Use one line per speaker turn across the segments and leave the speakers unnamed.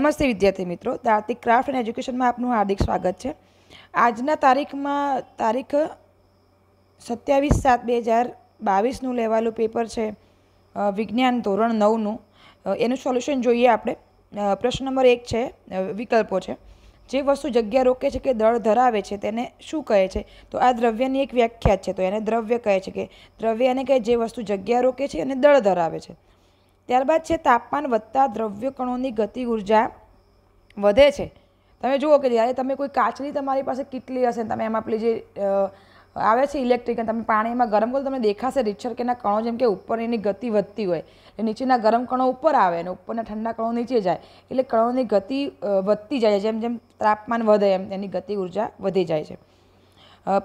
નમસ્તે વિદ્યાર્થી મિત્રો તાર્તિક ક્રાફ્ટ એન્ડ એજ્યુકેશનમાં આપનું હાર્દિક સ્વાગત છે આજના તારીખમાં તારીખ સત્યાવીસ સાત બે હજાર બાવીસનું લેવાલું પેપર છે વિજ્ઞાન ધોરણ નવનું એનું સોલ્યુશન જોઈએ આપણે પ્રશ્ન નંબર એક છે વિકલ્પો છે જે વસ્તુ જગ્યા રોકે છે કે દળ ધરાવે છે તેને શું કહે છે તો આ દ્રવ્યની એક વ્યાખ્યા છે તો એને દ્રવ્ય કહે છે કે દ્રવ્ય એને કહે જે વસ્તુ જગ્યા રોકે છે અને દળ ધરાવે છે ત્યારબાદ છે તાપમાન વધતા દ્રવ્ય કણોની ગતિ ઉર્જા વધે છે તમે જુઓ કે જ્યારે તમે કોઈ કાચની તમારી પાસે કેટલી હશે તમે એમાં પેલી જે આવે છે ઇલેક્ટ્રિક અને તમે પાણીમાં ગરમ કરો તમને દેખાશે રિચર કેના કણો જેમ કે ઉપર એની ગતિ વધતી હોય એટલે નીચેના ગરમ કણો ઉપર આવે અને ઉપરના ઠંડા કણો નીચે જાય એટલે કણોની ગતિ વધતી જાય જેમ જેમ તાપમાન વધે એમ એની ગતિ ઉર્જા વધી જાય છે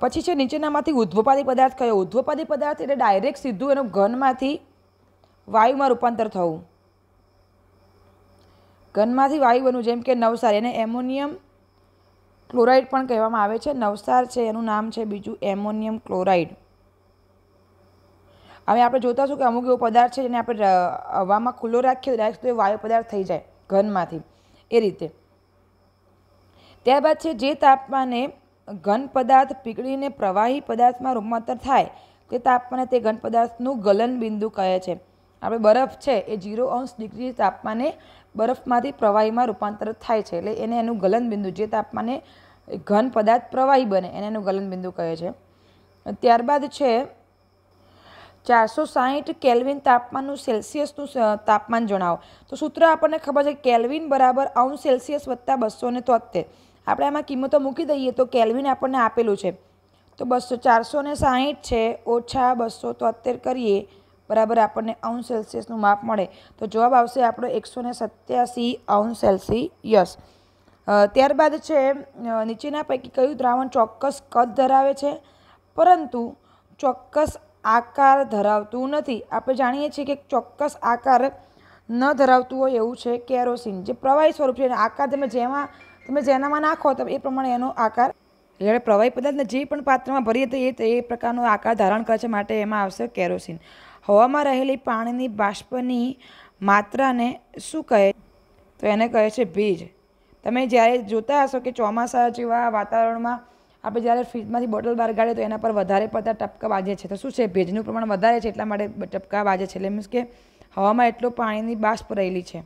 પછી છે નીચેનામાંથી ઉદ્વપાદી પદાર્થ કયો ઉદ્વપાદી પદાર્થ એટલે ડાયરેક્ટ સીધું એનું ઘનમાંથી વાયુમાં રૂપાંતર થવું ઘનમાંથી વાયુ બનવું જેમ કે નવસાર એને એમોનિયમ ક્લોરાઇડ પણ કહેવામાં આવે છે નવસાર છે એનું નામ છે બીજું એમોનિયમ ક્લોરાઇડ હવે આપણે જોતા છું કે અમુક એવો પદાર્થ છે જેને આપણે હવામાં ખુલ્લો રાખીએ ડાયરેક્ટ તો એ વાયુ પદાર્થ થઈ જાય ઘનમાંથી એ રીતે ત્યારબાદ છે જે તાપમાને ઘન પદાર્થ પીગળીને પ્રવાહી પદાર્થમાં રૂપાંતર થાય તે તાપમાને તે ઘન પદાર્થનું ગલન બિંદુ કહે છે આપણે બરફ છે એ જીરો અંશ ડિગ્રી તાપમાને બરફમાંથી પ્રવાહીમાં રૂપાંતર થાય છે એટલે એને એનું ગલનબિંદુ જે તાપમાને ઘન પદાર્થ પ્રવાહી બને એને એનું ગલનબિંદુ કહે છે ત્યારબાદ છે ચારસો સાહીઠ કેલ્વિન તાપમાનનું સેલ્સિયસનું તાપમાન જણાવો તો સૂત્ર આપણને ખબર છે કેલ્વિન બરાબર અંશ સેલ્સિયસ વત્તા બસો ને તોતેર આપણે આમાં કિંમતો મૂકી દઈએ તો કેલ્વિન આપણને આપેલું છે તો બસો ચારસો ને સાહીઠ છે ઓછા બસો તોતેર કરીએ બરાબર આપણને અંશ સેલ્સિયસનું માપ મળે તો જવાબ આવશે આપણો એકસો ને સત્યાસી અંશ સેલ્સિયસ ત્યારબાદ છે નીચેના પૈકી કયું દ્રાવણ ચોક્કસ કદ ધરાવે છે પરંતુ ચોક્કસ આકાર ધરાવતું નથી આપણે જાણીએ છીએ કે ચોક્કસ આકાર ન ધરાવતું હોય એવું છે કેરોસીન જે પ્રવાહી સ્વરૂપ છે એનો આકાર તમે જેમાં તમે જેનામાં નાખો તો એ પ્રમાણે એનો આકાર એટલે પ્રવાહી પદાર્થને જે પણ પાત્રમાં ભરીએ તો એ તે પ્રકારનો આકાર ધારણ કરે છે માટે એમાં આવશે કેરોસીન હવામાં રહેલી પાણીની બાષ્પની માત્રાને શું કહે તો એને કહે છે ભેજ તમે જ્યારે જોતા હશો કે ચોમાસા જેવા વાતાવરણમાં આપણે જ્યારે ફ્રીજમાંથી બોટલ બહાર કાઢીએ તો એના પર વધારે પડતા ટપકા વાજે છે તો શું છે ભેજનું પ્રમાણ વધારે છે એટલા માટે ટપકા વાજે છે એટલે મીન્સ કે હવામાં એટલો પાણીની બાષ્પ રહેલી છે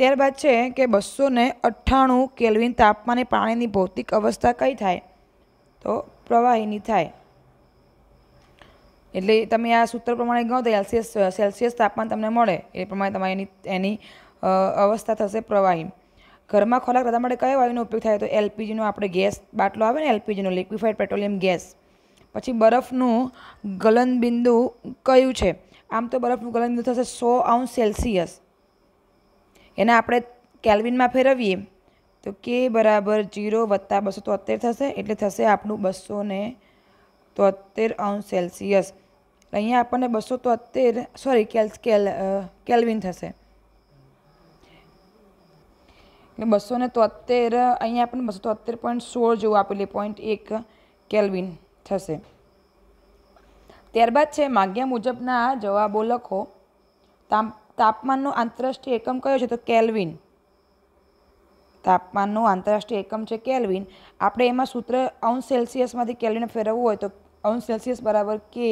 ત્યારબાદ છે કે બસો ને અઠ્ઠાણું કેલ્વિન તાપમાને પાણીની ભૌતિક અવસ્થા કઈ થાય તો પ્રવાહીની થાય એટલે તમે આ સૂત્ર પ્રમાણે ગણો તો એલ્સિયસ સેલ્સિયસ તાપમાન તમને મળે એ પ્રમાણે તમારે એની એની અવસ્થા થશે પ્રવાહી ઘરમાં ખોરાક રધવા માટે કયા વાયુનો ઉપયોગ થાય તો એલપીજીનો આપણે ગેસ બાટલો આવે ને એલપીજીનો લિક્વિફાઈડ પેટ્રોલિયમ ગેસ પછી બરફનું ગલનબિંદુ કયું છે આમ તો બરફનું ગલનબિંદુ થશે સો આઉન્સ સેલ્સિયસ એને આપણે કેલ્વિનમાં ફેરવીએ તો કે બરાબર જીરો વત્તા બસો તોતેર થશે એટલે થશે આપણું બસો ને તોતેર અંશ સેલ્સિયસ અહીંયા આપણને બસો તોતેર સોરી કેલ કેલ કેલ્વિન થશે એટલે બસો ને તોતેર અહીંયા આપણને બસો તોતેર પોઈન્ટ સોળ જેવું આપેલી પોઈન્ટ એક કેલ્વિન થશે ત્યારબાદ છે માગ્યા મુજબના જવાબો લખો તાપમાનનો આંતરરાષ્ટ્રીય એકમ કયો છે તો કેલ્વિન તાપમાનનો આંતરરાષ્ટ્રીય એકમ છે કેલ્વિન આપણે એમાં સૂત્ર અંશ સેલ્સિયસમાંથી કેલ્વિન ફેરવવું હોય તો અંશ સેલ્સિયસ બરાબર કે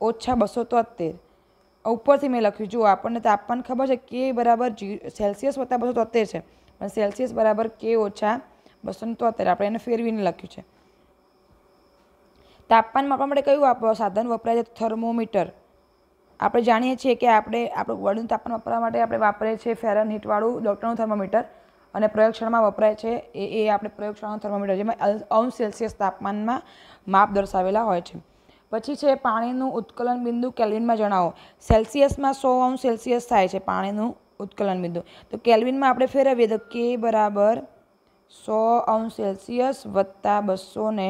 ઓછા બસો તોતેર ઉપરથી મેં લખ્યું જુઓ આપણને તાપમાન ખબર છે કે બરાબર સેલ્સિયસ વત્તા બસો તોતેર છે પણ સેલ્સિયસ બરાબર કે ઓછા બસો તોતેર આપણે એને ફેરવીને લખ્યું છે તાપમાન માપવા માટે કયું સાધન વપરાય છે થર્મોમીટર આપણે જાણીએ છીએ કે આપણે આપણું વર્ણનું તાપમાન વાપરવા માટે આપણે વાપરીએ છીએ ફેરન હીટવાળું ડૉક્ટરનું થર્મોમીટર અને પ્રયોગશાળામાં વપરાય છે એ એ આપણે પ્રયોગશાળાનું થર્મોમીટર જેમાં અંશ સેલ્સિયસ તાપમાનમાં માપ દર્શાવેલા હોય છે પછી છે પાણીનું ઉત્કલન બિંદુ કેલ્વિનમાં જણાવો સેલ્સિયસમાં સો અંશ સેલ્સિયસ થાય છે પાણીનું ઉત્કલન બિંદુ તો કેલ્વિનમાં આપણે ફેરવીએ તો કે બરાબર સો અંશ સેલ્સિયસ વત્તા બસો ને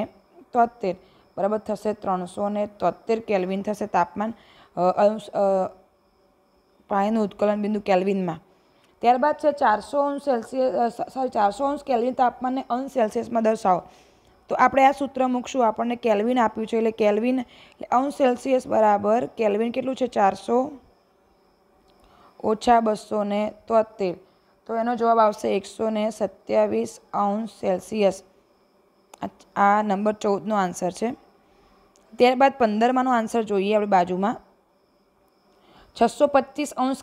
તોતેર બરાબર થશે ત્રણસો ને તોતેર કેલ્વિન થશે તાપમાન અંશ પાણીનું ઉત્કલન બિંદુ કેલ્વિનમાં ત્યારબાદ છે ચારસો અંશ સેલ્સિયસ સોરી ચારસો અંશ કેલ્વિન તાપમાનને અંશ સેલ્સિયસમાં દર્શાવો તો આપણે આ સૂત્ર મૂકશું આપણને કેલ્વિન આપ્યું છે એટલે કેલ્વિન અંશ સેલ્સિયસ બરાબર કેલ્વિન કેટલું છે ચારસો ઓછા બસો ને તોતેર તો એનો જવાબ આવશે એકસો ને સત્યાવીસ અંશ સેલ્સિયસ આ નંબર ચૌદનો આન્સર છે ત્યારબાદ પંદરમાંનો આન્સર જોઈએ આપણે બાજુમાં છસો પચીસ અંશ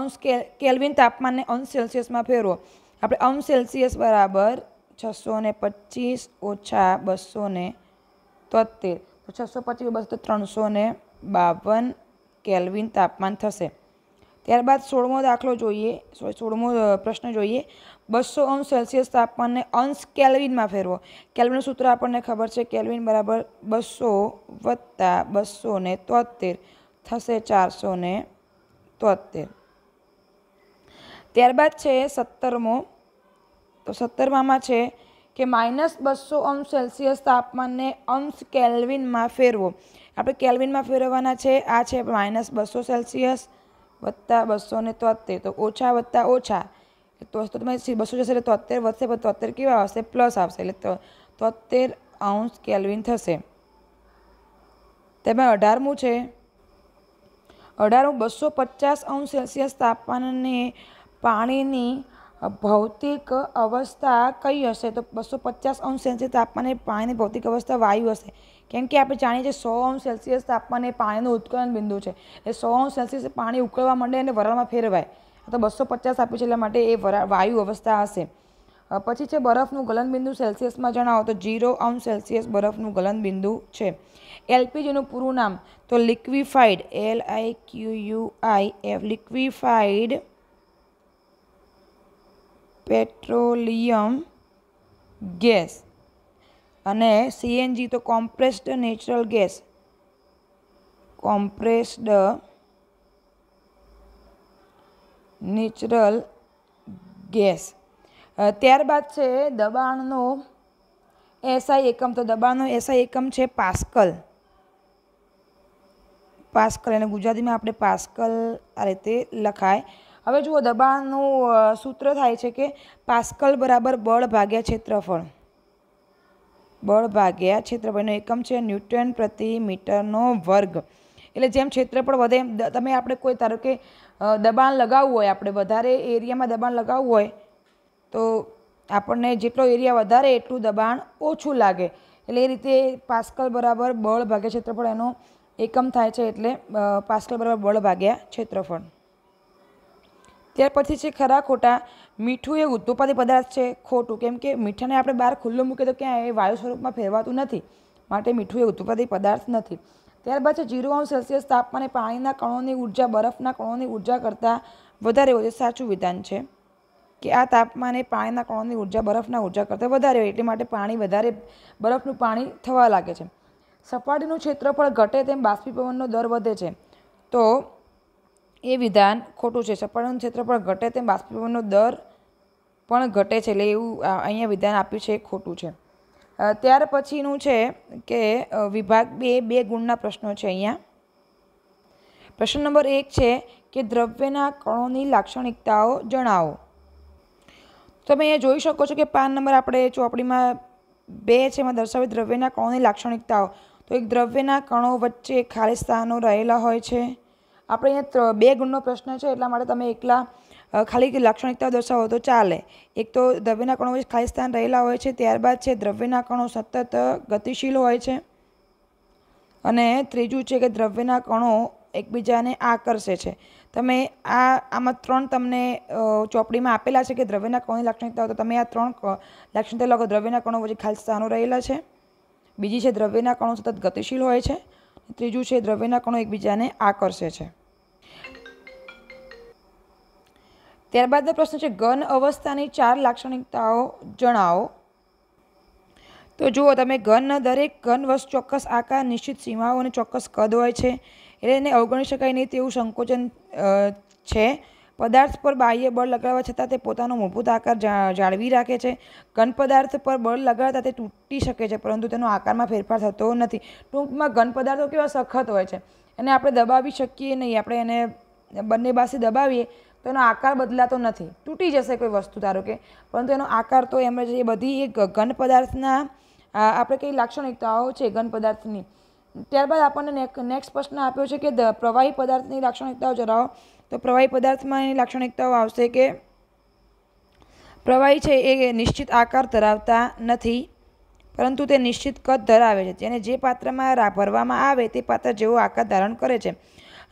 અંશ કેલ્વિન તાપમાનને અંશ સેલ્સિયસમાં ફેરવો આપણે અંશ સેલ્સિયસ બરાબર છસો ને પચીસ ઓછા બસો ને તોતેર તો છસો પચીસ બસો ત્રણસો ને બાવન કેલ્વિન તાપમાન થશે ત્યારબાદ સોળમો દાખલો જોઈએ સોરી સોળમો પ્રશ્ન જોઈએ બસો અંશ સેલ્સિયસ તાપમાનને અંશ કેલ્વિનમાં ફેરવો કેલ્વિનનું સૂત્ર આપણને ખબર છે કેલ્વિન બરાબર બસો વત્તા બસો ને તોતેર થશે ચારસો ને તોતેર ત્યારબાદ છે સત્તરમો તો સત્તરમામાં છે કે માઇનસ બસો અંશ સેલ્સિયસ તાપમાનને અંશ કેલ્વિનમાં ફેરવો આપણે કેલ્વિનમાં ફેરવવાના છે આ છે માઇનસ બસો સેલ્સિયસ વત્તા બસો ને તોતેર તો ઓછા વત્તા ઓછા તો તમે બસો જશે એટલે તોતેર વધશે પણ તોતેર કેવા આવશે પ્લસ આવશે એટલે તોતેર અંશ કેલ્વિન થશે તેમાં અઢારમું છે અઢારમું બસો પચાસ અંશ સેલ્સિયસ તાપમાનને પાણીની ભૌતિક અવસ્થા કઈ હશે તો બસો પચાસ અંશ સેલ્સિયસ તાપમાને પાણીની ભૌતિક અવસ્થા વાયુ હશે કેમ કે આપણે જાણીએ છીએ સો અંશ સેલ્સિયસ તાપમાને પાણીનું ઉત્કલન બિંદુ છે એ સો અંશ સેલ્સિયસ પાણી ઉકળવા માંડે અને વરાળમાં ફેરવાય તો બસો પચાસ આપ્યું છે એટલા માટે એ વરા વાયુ અવસ્થા હશે પછી છે બરફનું ગલનબિંદુ સેલ્સિયસમાં જણાવો તો જીરો અંશ સેલ્સિયસ બરફનું ગલન બિંદુ છે એલપીજીનું પૂરું નામ તો liquefied L I Q U I F liquefied petroleum gas અને સીએનજી તો compressed natural gas compressed natural gas ત્યારબાદ છે દબાણનો એસઆઈ એકમ તો દબાણનો એસઆઈ એકમ છે પાસ્કલ પાસ્કલ એને ગુજરાતીમાં આપણે પાસ્કલ આ રીતે લખાય હવે જુઓ દબાણનું સૂત્ર થાય છે કે પાસ્કલ બરાબર બળ ભાગ્યા ક્ષેત્રફળ બળ ભાગ્યા ક્ષેત્રફળનો એકમ છે ન્યૂટન પ્રતિ મીટરનો વર્ગ એટલે જેમ ક્ષેત્રફળ વધે એમ તમે આપણે કોઈ ધારો કે દબાણ લગાવવું હોય આપણે વધારે એરિયામાં દબાણ લગાવવું હોય તો આપણને જેટલો એરિયા વધારે એટલું દબાણ ઓછું લાગે એટલે એ રીતે પાસ્કલ બરાબર બળ ભાગ્યા ક્ષેત્રફળ એનો એકમ થાય છે એટલે પાસ્કલ બરાબર બળ ભાગ્યા ક્ષેત્રફળ ત્યાર પછી છે ખરા ખોટા મીઠું એ ઉત્પાદિત પદાર્થ છે ખોટું કેમ કે મીઠાને આપણે બહાર ખુલ્લું મૂકીએ તો ક્યાં એ વાયુ સ્વરૂપમાં ફેરવાતું નથી માટે મીઠું એ ઉત્પાદિત પદાર્થ નથી ત્યારબાદ છે જીરો અંશ સેલ્સિયસ તાપમાને પાણીના કણોની ઉર્જા બરફના કણોની ઉર્જા કરતાં વધારે હોય સાચું વિધાન છે કે આ તાપમાને પાણીના કણોની ઉર્જા બરફના ઉર્જા કરતાં વધારે હોય એટલે માટે પાણી વધારે બરફનું પાણી થવા લાગે છે સપાટીનું ક્ષેત્રફળ ઘટે તેમ બાષ્પીભવનનો દર વધે છે તો એ વિધાન ખોટું છે સપાટીનું ક્ષેત્રફળ ઘટે તેમ બાષ્પીભવનનો દર પણ ઘટે છે એટલે એવું અહીંયા વિધાન આપ્યું છે એ ખોટું છે ત્યાર પછીનું છે કે વિભાગ બે બે ગુણના પ્રશ્નો છે અહીંયા પ્રશ્ન નંબર એક છે કે દ્રવ્યના કણોની લાક્ષણિકતાઓ જણાવો તમે અહીંયા જોઈ શકો છો કે પાન નંબર આપણે ચોપડીમાં બે છે એમાં દર્શાવે દ્રવ્યના કણોની લાક્ષણિકતાઓ તો એક દ્રવ્યના કણો વચ્ચે ખાલી સ્થાનો રહેલા હોય છે આપણે અહીંયા બે ગુણનો પ્રશ્ન છે એટલા માટે તમે એકલા ખાલી લાક્ષણિકતા દર્શાવો તો ચાલે એક તો દ્રવ્યના કણો ખાલી સ્થાન રહેલા હોય છે ત્યારબાદ છે દ્રવ્યના કણો સતત ગતિશીલ હોય છે અને ત્રીજું છે કે દ્રવ્યના કણો એકબીજાને આકર્ષે છે તમે આ આમાં ત્રણ તમને ચોપડીમાં આપેલા છે કે દ્રવ્યના કણોની લાક્ષણિકતા તો તમે આ ત્રણ લાક્ષણિકતા લખો દ્રવ્યના કણો વચ્ચે ખાલી સ્થાનો રહેલા છે બીજી છે દ્રવ્યના કણો સતત ગતિશીલ હોય છે ત્રીજું છે દ્રવ્યના કણો એકબીજાને આકર્ષે છે ત્યારબાદનો પ્રશ્ન છે ઘન અવસ્થાની ચાર લાક્ષણિકતાઓ જણાવો તો જુઓ તમે ઘનના દરેક ઘન વસ્તુ ચોક્કસ આકાર નિશ્ચિત સીમાઓ અને ચોક્કસ કદ હોય છે એટલે એને અવગણી શકાય નહીં તેવું સંકોચન છે પદાર્થ પર બાહ્ય બળ લગાડવા છતાં તે પોતાનો મૂળભૂત આકાર જાળવી રાખે છે ઘન પદાર્થ પર બળ લગાડતા તે તૂટી શકે છે પરંતુ તેનો આકારમાં ફેરફાર થતો નથી ટૂંકમાં ઘન પદાર્થો કેવા સખત હોય છે એને આપણે દબાવી શકીએ નહીં આપણે એને બંને પાસે દબાવીએ તો એનો આકાર બદલાતો નથી તૂટી જશે કોઈ વસ્તુ ધારો કે પરંતુ એનો આકાર તો એમ જ એ બધી એક ઘન પદાર્થના આપણે કઈ લાક્ષણિકતાઓ છે ઘન પદાર્થની ત્યારબાદ આપણને નેક્સ્ટ પ્રશ્ન આપ્યો છે કે પ્રવાહી પદાર્થની લાક્ષણિકતાઓ જણાવો તો પ્રવાહી પદાર્થમાં એની લાક્ષણિકતાઓ આવશે કે પ્રવાહી છે એ નિશ્ચિત આકાર ધરાવતા નથી પરંતુ તે નિશ્ચિત કદ ધરાવે છે જેને જે પાત્રમાં ભરવામાં આવે તે પાત્ર જેવો આકાર ધારણ કરે છે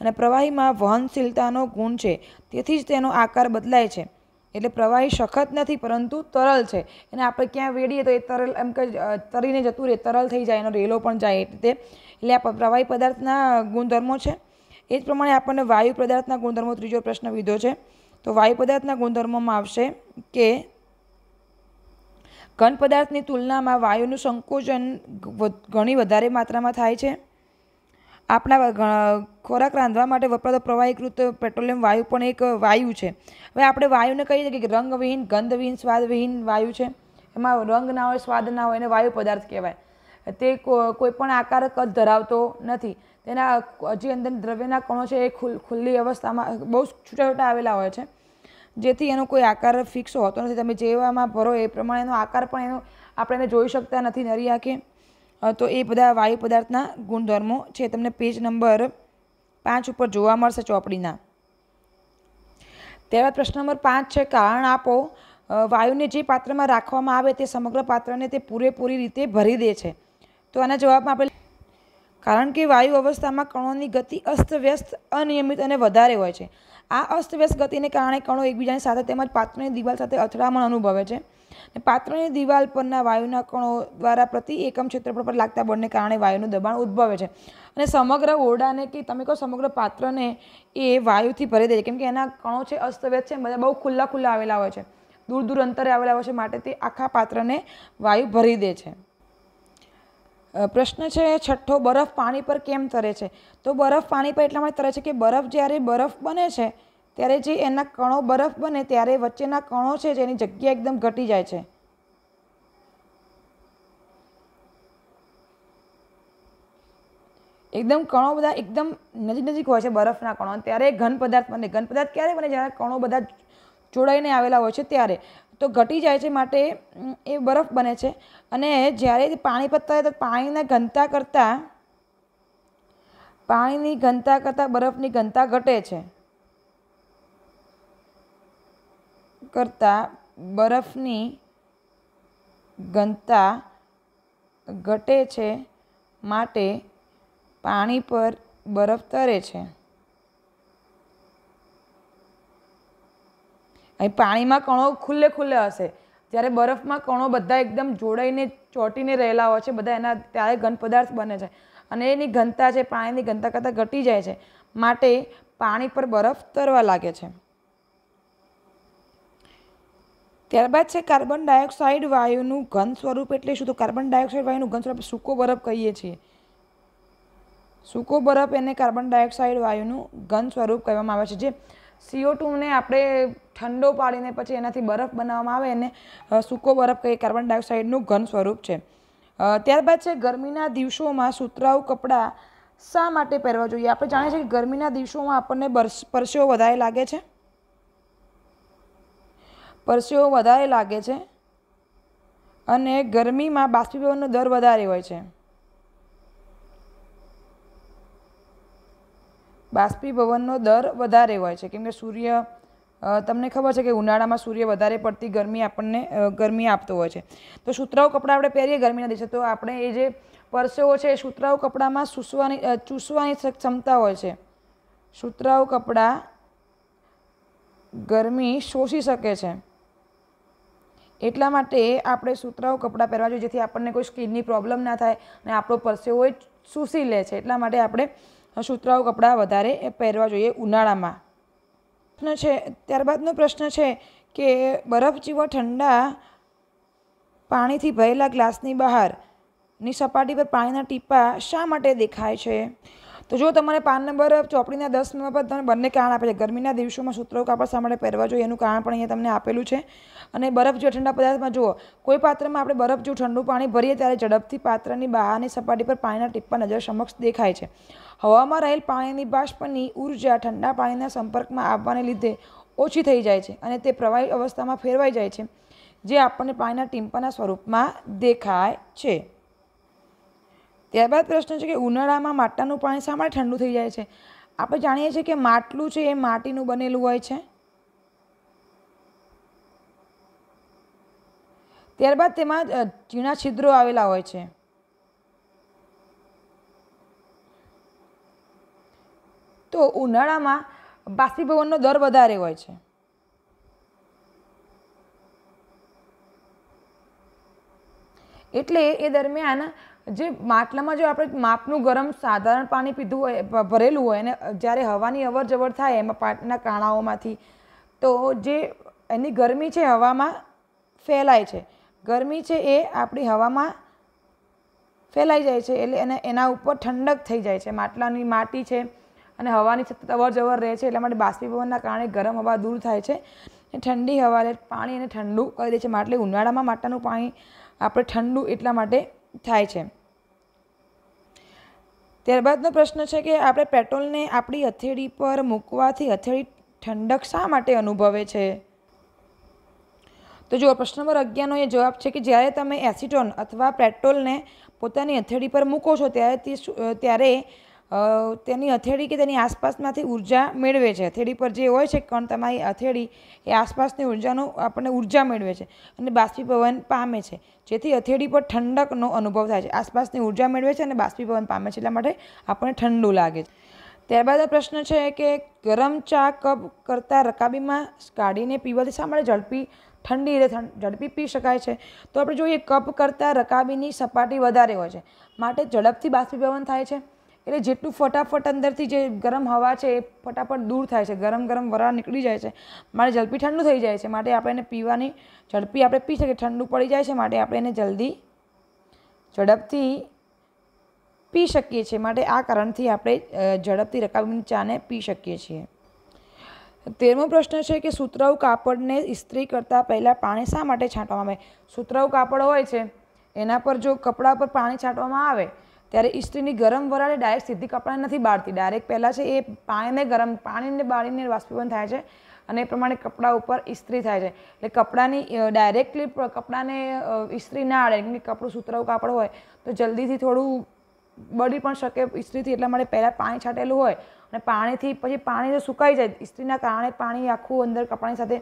અને પ્રવાહીમાં વહનશીલતાનો ગુણ છે તેથી જ તેનો આકાર બદલાય છે એટલે પ્રવાહી સખત નથી પરંતુ તરલ છે એને આપણે ક્યાં વેડીએ તો એ તરલ એમ કે તરીને જતું રહે તરલ થઈ જાય એનો રેલો પણ જાય તે એટલે આ પ્રવાહી પદાર્થના ગુણધર્મો છે એ જ પ્રમાણે આપણને વાયુ પદાર્થના ગુણધર્મો ત્રીજો પ્રશ્ન વીધો છે તો વાયુ પદાર્થના ગુણધર્મોમાં આવશે કે ઘન પદાર્થની તુલનામાં વાયુનું સંકોચન ઘણી વધારે માત્રામાં થાય છે આપણા ખોરાક રાંધવા માટે વપરાતો પ્રવાહીકૃત પેટ્રોલિયમ વાયુ પણ એક વાયુ છે હવે આપણે વાયુને કહી શકીએ કે રંગવિહીન ગંધવિહીન સ્વાદવિહીન વાયુ છે એમાં રંગ ના હોય સ્વાદ ના હોય એને વાયુ પદાર્થ કહેવાય તે કોઈ પણ આકાર કદ ધરાવતો નથી તેના હજી અંદર દ્રવ્યના કણો છે એ ખુલ્લી અવસ્થામાં બહુ છૂટા છૂટા આવેલા હોય છે જેથી એનો કોઈ આકાર ફિક્સ હોતો નથી તમે જેવામાં ભરો એ પ્રમાણે એનો આકાર પણ એનો આપણે એને જોઈ શકતા નથી નરી આંખે તો એ બધા વાયુ પદાર્થના ગુણધર્મો છે તમને પેજ નંબર પાંચ ઉપર જોવા મળશે ચોપડીના ત્યારબાદ પ્રશ્ન નંબર પાંચ છે કારણ આપો વાયુને જે પાત્રમાં રાખવામાં આવે તે સમગ્ર પાત્રને તે પૂરેપૂરી રીતે ભરી દે છે તો આના જવાબમાં આપણે કારણ કે વાયુ અવસ્થામાં કણોની ગતિ અસ્તવ્યસ્ત અનિયમિત અને વધારે હોય છે આ અસ્તવ્યસ્ત ગતિને કારણે કણો એકબીજાની સાથે તેમજ પાત્રની દિવાલ સાથે અથડામણ અનુભવે છે અને પાત્રની દિવાલ પરના વાયુના કણો દ્વારા પ્રતિ એકમ ક્ષેત્રફળ પર લાગતા બળને કારણે વાયુનું દબાણ ઉદભવે છે અને સમગ્ર ઓરડાને કે તમે કહો સમગ્ર પાત્રને એ વાયુથી ભરી દે છે કેમકે એના કણો છે અસ્તવ્યસ્ત છે બધા બહુ ખુલ્લા ખુલ્લા આવેલા હોય છે દૂર દૂર અંતરે આવેલા હોય છે માટે તે આખા પાત્રને વાયુ ભરી દે છે પ્રશ્ન છે છઠ્ઠો બરફ પાણી પર કેમ તરે છે તો બરફ પાણી પર એટલા માટે તરે છે કે બરફ જ્યારે બરફ બને છે ત્યારે જે એના કણો બરફ બને ત્યારે વચ્ચેના કણો છે જેની જગ્યા એકદમ ઘટી જાય છે એકદમ કણો બધા એકદમ નજીક નજીક હોય છે બરફના કણો ત્યારે ઘન પદાર્થ બને ઘન પદાર્થ ક્યારે બને જ્યારે કણો બધા જોડાઈને આવેલા હોય છે ત્યારે તો ઘટી જાય છે માટે એ બરફ બને છે અને જ્યારે પાણી પતતા તો પાણીના ઘનતા કરતાં પાણીની ઘનતા કરતાં બરફની ઘનતા ઘટે છે કરતાં બરફની ઘનતા ઘટે છે માટે પાણી પર બરફ તરે છે અહીં પાણીમાં કણો ખુલ્લે ખુલ્લે હશે જ્યારે બરફમાં કણો બધા એકદમ જોડાઈને ચોંટીને રહેલા હોય છે બધા એના ત્યારે ઘન પદાર્થ બને છે અને એની ઘનતા છે પાણીની ઘનતા કરતાં ઘટી જાય છે માટે પાણી પર બરફ તરવા લાગે છે ત્યારબાદ છે કાર્બન ડાયોક્સાઇડ વાયુનું ઘન સ્વરૂપ એટલે શું તો કાર્બન ડાયોક્સાઇડ વાયુનું ઘન સ્વરૂપ સૂકો બરફ કહીએ છીએ સૂકો બરફ એને કાર્બન ડાયોક્સાઇડ વાયુનું ઘન સ્વરૂપ કહેવામાં આવે છે જે સીઓ ટુને આપણે ઠંડો પાડીને પછી એનાથી બરફ બનાવવામાં આવે એને સૂકો બરફ કહીએ કાર્બન ડાયોક્સાઇડનું ઘન સ્વરૂપ છે ત્યારબાદ છે ગરમીના દિવસોમાં સુતરાઉ કપડાં શા માટે પહેરવા જોઈએ આપણે જાણીએ છીએ કે ગરમીના દિવસોમાં આપણને પરસેવો વધારે લાગે છે પરસેવો વધારે લાગે છે અને ગરમીમાં બાષ્પીભવનનો દર વધારે હોય છે બાષ્પીભવનનો દર વધારે હોય છે કેમ કે સૂર્ય તમને ખબર છે કે ઉનાળામાં સૂર્ય વધારે પડતી ગરમી આપણને ગરમી આપતો હોય છે તો સુતરાઉ કપડાં આપણે પહેરીએ ગરમીના દિવસે તો આપણે એ જે પરસેવો છે એ સુતરાઉ કપડામાં સૂસવાની ચૂસવાની ક્ષમતા હોય છે સુતરાઉ કપડાં ગરમી શોષી શકે છે એટલા માટે આપણે સુતરાઉ કપડાં પહેરવા જોઈએ જેથી આપણને કોઈ સ્કિનની પ્રોબ્લેમ ના થાય અને આપણો પરસેવો એ શૂષી લે છે એટલા માટે આપણે સુતરાઉ કપડાં વધારે પહેરવા જોઈએ ઉનાળામાં પ્રશ્ન છે ત્યારબાદનો પ્રશ્ન છે કે બરફ જેવા ઠંડા પાણીથી ભરેલા ગ્લાસની બહારની સપાટી પર પાણીના ટીપાં શા માટે દેખાય છે તો જો તમારે પાન નંબર ચોપડીના દસ નંબર પર તમને બંને કારણ આપે છે ગરમીના દિવસોમાં સૂત્રો કાપડ શા પહેરવા જોઈએ એનું કારણ પણ અહીંયા તમને આપેલું છે અને બરફ જેવા ઠંડા પદાર્થમાં જુઓ કોઈ પાત્રમાં આપણે બરફ જેવું ઠંડુ પાણી ભરીએ ત્યારે ઝડપથી પાત્રની બહારની સપાટી પર પાણીના ટીપા નજર સમક્ષ દેખાય છે હવામાં રહેલ પાણીની બાષ્પની ઉર્જા ઠંડા પાણીના સંપર્કમાં આવવાને લીધે ઓછી થઈ જાય છે અને તે પ્રવાહી અવસ્થામાં ફેરવાઈ જાય છે જે આપણને પાણીના ટીમ્પાના સ્વરૂપમાં દેખાય છે ત્યારબાદ પ્રશ્ન છે કે ઉનાળામાં માટાનું પાણી શા માટે ઠંડુ થઈ જાય છે આપણે જાણીએ છીએ કે માટલું છે એ માટીનું બનેલું હોય છે ત્યારબાદ તેમાં ચીણા છિદ્રો આવેલા હોય છે તો ઉનાળામાં બાષ્પીભવનનો દર વધારે હોય છે એટલે એ દરમિયાન જે માટલામાં જો આપણે માપનું ગરમ સાધારણ પાણી પીધું હોય ભરેલું હોય અને જ્યારે હવાની અવર જવર થાય એમાં પાટના કાણાઓમાંથી તો જે એની ગરમી છે હવામાં ફેલાય છે ગરમી છે એ આપણી હવામાં ફેલાઈ જાય છે એટલે એને એના ઉપર ઠંડક થઈ જાય છે માટલાની માટી છે અને હવાની સતત અવર જવર રહે છે એટલા માટે બાષ્પીભવનના કારણે ગરમ હવા દૂર થાય છે ઠંડી હવા પાણી એને ઠંડુ કરી દે છે માટલે ઉનાળામાં માટલાનું પાણી આપણે ઠંડુ એટલા માટે થાય છે ત્યારબાદનો પ્રશ્ન છે કે આપણે પેટ્રોલને આપણી હથેળી પર મૂકવાથી હથેળી ઠંડક શા માટે અનુભવે છે તો જુઓ પ્રશ્ન નંબર અગિયારનો એ જવાબ છે કે જ્યારે તમે એસિટોન અથવા પેટ્રોલને પોતાની હથેળી પર મૂકો છો ત્યારે તે ત્યારે તેની અથેળી કે તેની આસપાસમાંથી ઉર્જા મેળવે છે હથેળી પર જે હોય છે કણ તમારી હથેળી એ આસપાસની ઉર્જાનો આપણને ઉર્જા મેળવે છે અને બાષ્પીભવન પામે છે જેથી અથેળી પર ઠંડકનો અનુભવ થાય છે આસપાસની ઉર્જા મેળવે છે અને બાષ્પીભવન પામે છે એટલા માટે આપણને ઠંડુ લાગે છે ત્યારબાદ પ્રશ્ન છે કે ગરમ ચા કપ કરતાં રકાબીમાં કાઢીને પીવાથી શા માટે ઝડપી ઠંડી રહે ઝડપી પી શકાય છે તો આપણે જોઈએ કપ કરતાં રકાબીની સપાટી વધારે હોય છે માટે ઝડપથી બાષ્પીભવન થાય છે એટલે જેટલું ફટાફટ અંદરથી જે ગરમ હવા છે એ ફટાફટ દૂર થાય છે ગરમ ગરમ વરાળ નીકળી જાય છે મારે ઝડપી ઠંડુ થઈ જાય છે માટે આપણે એને પીવાની ઝડપી આપણે પી શકીએ ઠંડુ પડી જાય છે માટે આપણે એને જલ્દી ઝડપથી પી શકીએ છીએ માટે આ કારણથી આપણે ઝડપથી રકાબીની ચાને પી શકીએ છીએ તેરમો પ્રશ્ન છે કે સુતરાઉ કાપડને ઇસ્ત્રી કરતાં પહેલાં પાણી શા માટે છાંટવામાં આવે સુતરાઉ કાપડ હોય છે એના પર જો કપડા પર પાણી છાંટવામાં આવે ત્યારે ઇસ્ત્રીની ગરમ વરાળે ડાયરેક્ટ સીધી કપડાં નથી બાળતી ડાયરેક્ટ પહેલાં છે એ પાણીને ગરમ પાણીને બાળીને બાષ્પીભવન થાય છે અને એ પ્રમાણે કપડાં ઉપર ઇસ્ત્રી થાય છે એટલે કપડાની ડાયરેક્ટલી કપડાંને ઇસ્ત્રી ના આડે કેમ કે કપડું સુતરાવું કાપડ હોય તો જલ્દીથી થોડું બળી પણ શકે ઇસ્ત્રીથી એટલા માટે પહેલાં પાણી છાંટેલું હોય અને પાણીથી પછી પાણી જો સુકાઈ જાય ઇસ્ત્રીના કારણે પાણી આખું અંદર કપડાની સાથે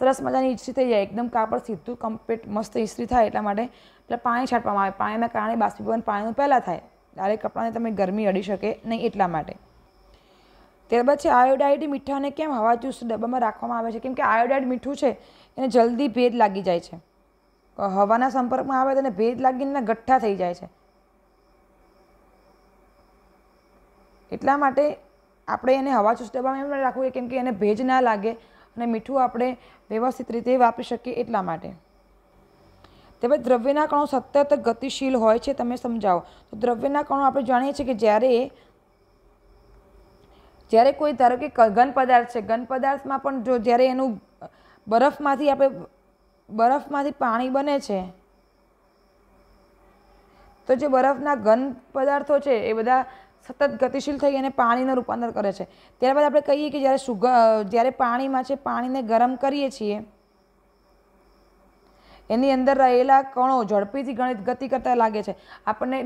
સરસ મજાની ઇસ્ત્રી થઈ જાય એકદમ કાપડ સીધું કમ્પ્લીટ મસ્ત ઇસ્ત્રી થાય એટલા માટે એટલે પાણી છાંટવામાં આવે પાણીના કારણે બાષ્પીભવન પાણીનું પહેલાં થાય ડાયરેક્ટ કપડાને તમે ગરમી અડી શકે નહીં એટલા માટે ત્યારબાદ છે આયોડાઇડ મીઠાને કેમ હવાચુસ્ત ડબ્બામાં રાખવામાં આવે છે કેમ કે આયોડાઇડ મીઠું છે એને જલ્દી ભેદ લાગી જાય છે હવાના સંપર્કમાં આવે તો તેને ભેદ લાગીને ગઠ્ઠા થઈ જાય છે એટલા માટે આપણે એને હવા હવાચુસ્ત ડબ્બામાં એમ રાખવું કેમ કે એને ભેજ ના લાગે અને મીઠું આપણે વ્યવસ્થિત રીતે વાપરી શકીએ એટલા માટે ત્યારબાદ દ્રવ્યના કણો સતત ગતિશીલ હોય છે તમે સમજાવો તો દ્રવ્યના કણો આપણે જાણીએ છીએ કે જ્યારે જ્યારે કોઈ ધારો કે ઘન પદાર્થ છે ઘન પદાર્થમાં પણ જો જ્યારે એનું બરફમાંથી આપણે બરફમાંથી પાણી બને છે તો જે બરફના ઘન પદાર્થો છે એ બધા સતત ગતિશીલ થઈ અને પાણીનું રૂપાંતર કરે છે ત્યારબાદ આપણે કહીએ કે જ્યારે સુગ જ્યારે પાણીમાં છે પાણીને ગરમ કરીએ છીએ એની અંદર રહેલા કણો ઝડપીથી ગણિત ગતિ કરતા લાગે છે આપણને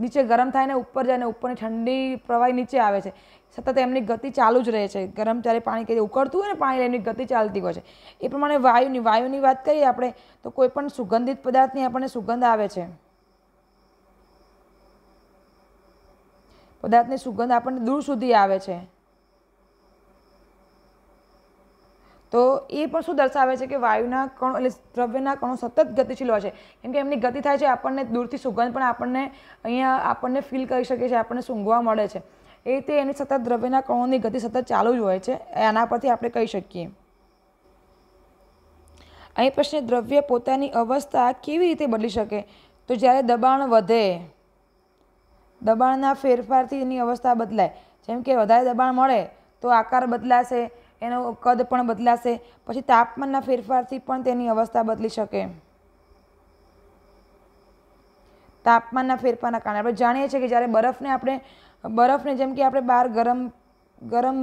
નીચે ગરમ થાય ને ઉપર જાય ને ઉપરની ઠંડી પ્રવાહી નીચે આવે છે સતત એમની ગતિ ચાલુ જ રહે છે ગરમ જ્યારે પાણી કે ઉકળતું હોય ને પાણી એમની ગતિ ચાલતી હોય છે એ પ્રમાણે વાયુની વાયુની વાત કરીએ આપણે તો કોઈપણ સુગંધિત પદાર્થની આપણને સુગંધ આવે છે પદાર્થની સુગંધ આપણને દૂર સુધી આવે છે તો એ પણ શું દર્શાવે છે કે વાયુના કણો એટલે દ્રવ્યના કણો સતત ગતિશીલ હોય છે કેમ કે એમની ગતિ થાય છે આપણને દૂરથી સુગંધ પણ આપણને અહીંયા આપણને ફીલ કરી શકે છે આપણને સૂંઘવા મળે છે એ રીતે એની સતત દ્રવ્યના કણોની ગતિ સતત ચાલુ જ હોય છે આના પરથી આપણે કહી શકીએ અહીં પ્રશ્ન દ્રવ્ય પોતાની અવસ્થા કેવી રીતે બદલી શકે તો જ્યારે દબાણ વધે દબાણના ફેરફારથી એની અવસ્થા બદલાય જેમ કે વધારે દબાણ મળે તો આકાર બદલાશે એનું કદ પણ બદલાશે પછી તાપમાનના ફેરફારથી પણ તેની અવસ્થા બદલી શકે તાપમાનના ફેરફારના કારણે આપણે જાણીએ છીએ કે જ્યારે બરફને આપણે બરફને જેમ કે આપણે બહાર ગરમ ગરમ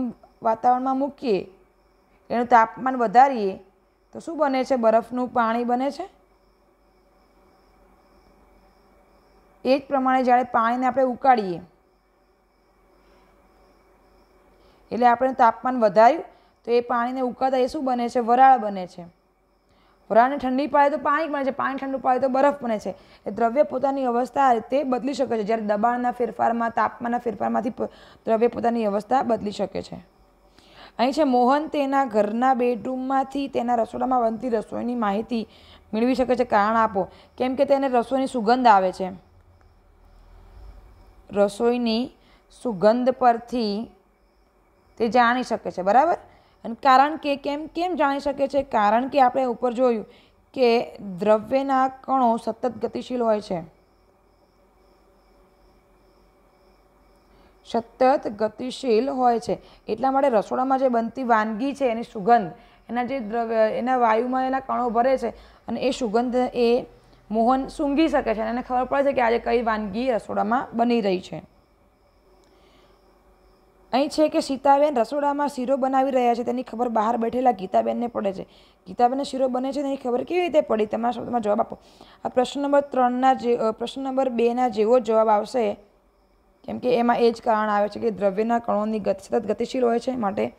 વાતાવરણમાં મૂકીએ એનું તાપમાન વધારીએ તો શું બને છે બરફનું પાણી બને છે એ જ પ્રમાણે જ્યારે પાણીને આપણે ઉકાળીએ એટલે આપણે તાપમાન વધાર્યું તો એ પાણીને ઉકાળતા એ શું બને છે વરાળ બને છે વરાળને ઠંડી પાડે તો પાણી બને છે પાણી ઠંડુ પાડે તો બરફ બને છે એ દ્રવ્ય પોતાની અવસ્થા તે બદલી શકે છે જ્યારે દબાણના ફેરફારમાં તાપમાનના ફેરફારમાંથી દ્રવ્ય પોતાની અવસ્થા બદલી શકે છે અહીં છે મોહન તેના ઘરના બેડરૂમમાંથી તેના રસોડામાં બનતી રસોઈની માહિતી મેળવી શકે છે કારણ આપો કેમ કે તેને રસોઈની સુગંધ આવે છે રસોઈની સુગંધ પરથી તે જાણી શકે છે બરાબર અને કારણ કે કેમ કેમ જાણી શકે છે કારણ કે આપણે ઉપર જોયું કે દ્રવ્યના કણો સતત ગતિશીલ હોય છે સતત ગતિશીલ હોય છે એટલા માટે રસોડામાં જે બનતી વાનગી છે એની સુગંધ એના જે દ્રવ્ય એના વાયુમાં એના કણો ભરે છે અને એ સુગંધ એ મોહન સૂંઘી શકે છે અને એને ખબર પડે છે કે આજે કઈ વાનગી રસોડામાં બની રહી છે અહીં છે કે સીતાબેન રસોડામાં શીરો બનાવી રહ્યા છે તેની ખબર બહાર બેઠેલા ગીતાબેનને પડે છે ગીતાબેનને શીરો બને છે તેની ખબર કેવી રીતે પડી તમારા શબ્દમાં જવાબ આપો આ પ્રશ્ન નંબર ત્રણના જે પ્રશ્ન નંબર બેના જેવો જવાબ આવશે કેમ કે એમાં એ જ કારણ આવે છે કે દ્રવ્યના કણોની ગતિ સતત ગતિશીલ હોય છે માટે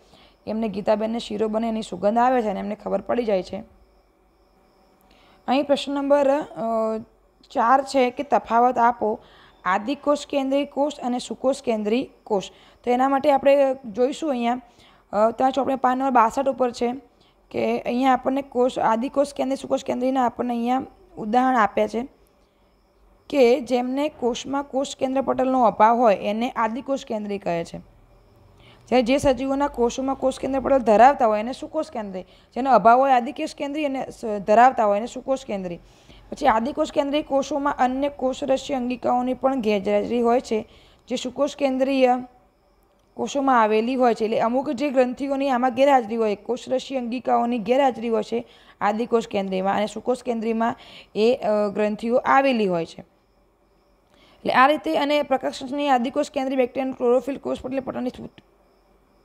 એમને ગીતાબેનને શીરો બને એની સુગંધ આવે છે અને એમને ખબર પડી જાય છે અહીં પ્રશ્ન નંબર ચાર છે કે તફાવત આપો આદિકોષ કેન્દ્રીય કોષ અને સુકોષ કેન્દ્રીય કોષ તો એના માટે આપણે જોઈશું અહીંયા ત્યાં ચોપડે પાન નંબર બાસઠ ઉપર છે કે અહીંયા આપણને કોષ આદિકોષ કેન્દ્રી સુકોષ કેન્દ્રીના આપણને અહીંયા ઉદાહરણ આપ્યા છે કે જેમને કોષમાં કોષ કેન્દ્ર પટલનો અભાવ હોય એને આદિકોષ કેન્દ્રી કહે છે જ્યારે જે સજીવોના કોષોમાં કોષ કેન્દ્ર પટલ ધરાવતા હોય એને સુકોષ કેન્દ્રી જેનો અભાવ હોય આદિકોષ કેન્દ્રી અને ધરાવતા હોય એને સુકોષ કેન્દ્રી પછી આદિકોષ કેન્દ્રીય કોષોમાં અન્ય કોષ કોષરસ્ય અંગિકાઓની પણ ગેરહાજરી હોય છે જે સુકોષ કેન્દ્રીય કોષોમાં આવેલી હોય છે એટલે અમુક જે ગ્રંથિઓની આમાં ગેરહાજરી હોય કોષરસી અંગિકાઓની ગેરહાજરી હોય છે આદિકોષ કેન્દ્રીમાં અને સુકોષ કેન્દ્રીમાં એ ગ્રંથિઓ આવેલી હોય છે એટલે આ રીતે અને પ્રકાશની આદિકોષ કેન્દ્રી બેક્ટેરિયન ક્લોરોફિલ કોષ એટલે પટલની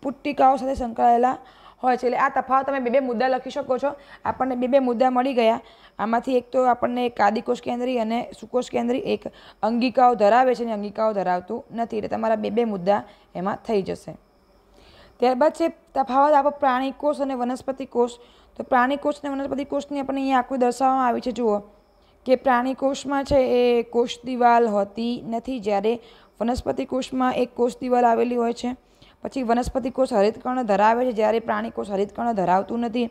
પુટ્ટિકાઓ સાથે સંકળાયેલા હોય છે એટલે આ તફાવત તમે બે બે મુદ્દા લખી શકો છો આપણને બે બે મુદ્દા મળી ગયા આમાંથી એક તો આપણને કાદિકોષ કેન્દ્રી અને સુકોષ કેન્દ્રી એક અંગિકાઓ ધરાવે છે અને અંગિકાઓ ધરાવતું નથી એટલે તમારા બે બે મુદ્દા એમાં થઈ જશે ત્યારબાદ છે તફાવત આપો પ્રાણી કોષ અને વનસ્પતિ કોષ તો પ્રાણી કોષ અને વનસ્પતિ કોષની આપણને અહીંયા આખું દર્શાવવામાં આવી છે જુઓ કે પ્રાણી કોષમાં છે એ કોષ દિવાલ હોતી નથી જ્યારે વનસ્પતિ કોષમાં એક કોષ દિવાલ આવેલી હોય છે પછી વનસ્પતિ કોષ હરિતકર્ણ ધરાવે છે જ્યારે પ્રાણી કોષ હરિતકર્ણ ધરાવતું નથી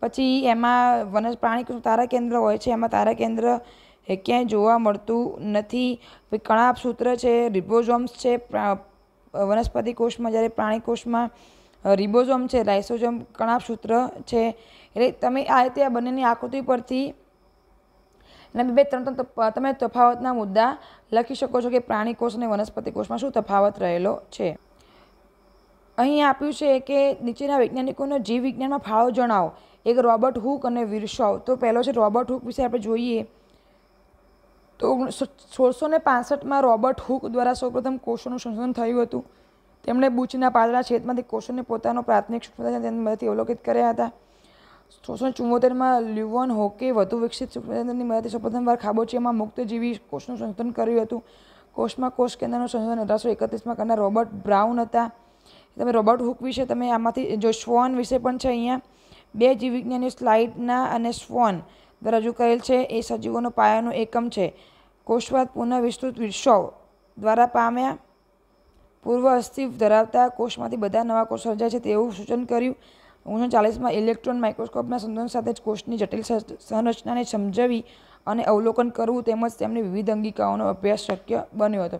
પછી એમાં વનસ પ્રાણી કોષ તારા કેન્દ્ર હોય છે એમાં તારા કેન્દ્ર એ ક્યાંય જોવા મળતું નથી કણાપ સૂત્ર છે રિબોઝોમ્સ છે વનસ્પતિ કોષમાં જ્યારે પ્રાણી કોષમાં રિબોઝોમ છે લાઇસોઝોમ કણાપ સૂત્ર છે એટલે તમે આ રીતે આ બંનેની આકૃતિ પરથી અને બે ત્રણ ત્રણ તમે તફાવતના મુદ્દા લખી શકો છો કે પ્રાણી કોષ અને વનસ્પતિ કોષમાં શું તફાવત રહેલો છે અહીં આપ્યું છે કે નીચેના વૈજ્ઞાનિકોનો જીવ વિજ્ઞાનમાં ફાળો જણાવો એક રોબર્ટ હુક અને વિરશોવ તો પહેલો છે રોબર્ટ હુક વિશે આપણે જોઈએ તો સોળસો ને પાસઠમાં રોબર્ટ હુક દ્વારા સૌપ્રથમ કોષોનું સંશોધન થયું હતું તેમણે બુચના પાતળા છેદમાંથી કોષોને પોતાનો પ્રાથમિક સૂક્ષ્મતા તેની મદદથી અવલોકિત કર્યા હતા સોળસો ચુમ્મોતેરમાં લ્યુવોન હોકે વધુ વિકસિત સૂક્ષ્મતંત્રની મદદથી સૌપ્રથમવાર ખાબોચિયામાં મુક્તજીવી કોષનું સંશોધન કર્યું હતું કોષમાં કોષ કેન્દ્રનું સંશોધન અઢારસો એકત્રીસમાં કરનાર રોબર્ટ બ્રાઉન હતા તમે રોબર્ટ હુક વિશે તમે આમાંથી જો શ્વોન વિશે પણ છે અહીંયા બે જીવવિજ્ઞાની સ્લાઇડના અને શ્વોન રજૂ કરેલ છે એ સજીવોનો પાયાનો એકમ છે કોષવાદ પુનઃ વિસ્તૃત વિશ્વ દ્વારા પામ્યા પૂર્વ અસ્તિત્વ ધરાવતા કોષમાંથી બધા નવા કોષ સર્જાય છે તેવું સૂચન કર્યું ઓગણીસો ચાલીસમાં ઇલેક્ટ્રોન માઇક્રોસ્કોપના સંતોન સાથે જ કોષની જટિલ સંરચનાને સમજાવી અને અવલોકન કરવું તેમજ તેમની વિવિધ અંગિકાઓનો અભ્યાસ શક્ય બન્યો હતો